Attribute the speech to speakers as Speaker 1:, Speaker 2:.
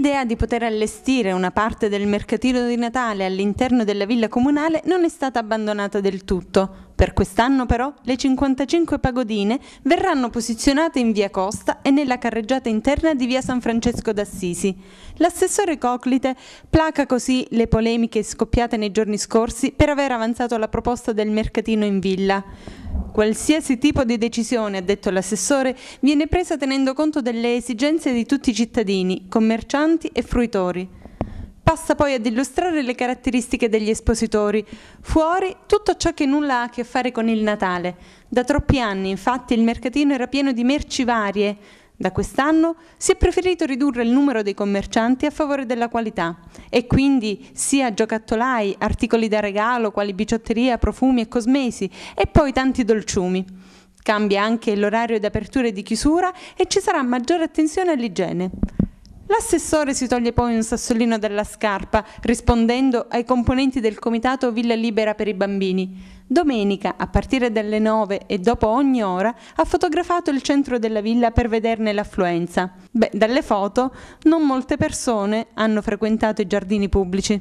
Speaker 1: l'idea di poter allestire una parte del mercatino di Natale all'interno della villa comunale non è stata abbandonata del tutto, per quest'anno però le 55 pagodine verranno posizionate in via Costa e nella carreggiata interna di via San Francesco d'Assisi. L'assessore Coclite placa così le polemiche scoppiate nei giorni scorsi per aver avanzato la proposta del mercatino in villa. Qualsiasi tipo di decisione, ha detto l'assessore, viene presa tenendo conto delle esigenze di tutti i cittadini, commercianti e fruitori passa poi ad illustrare le caratteristiche degli espositori. Fuori tutto ciò che nulla ha a che fare con il Natale. Da troppi anni infatti il mercatino era pieno di merci varie. Da quest'anno si è preferito ridurre il numero dei commercianti a favore della qualità e quindi sia giocattolai, articoli da regalo quali biciotteria, profumi e cosmesi e poi tanti dolciumi. Cambia anche l'orario di apertura e di chiusura e ci sarà maggiore attenzione all'igiene. L'assessore si toglie poi un sassolino dalla scarpa rispondendo ai componenti del comitato Villa Libera per i bambini. Domenica, a partire dalle 9 e dopo ogni ora, ha fotografato il centro della villa per vederne l'affluenza. Beh, dalle foto non molte persone hanno frequentato i giardini pubblici.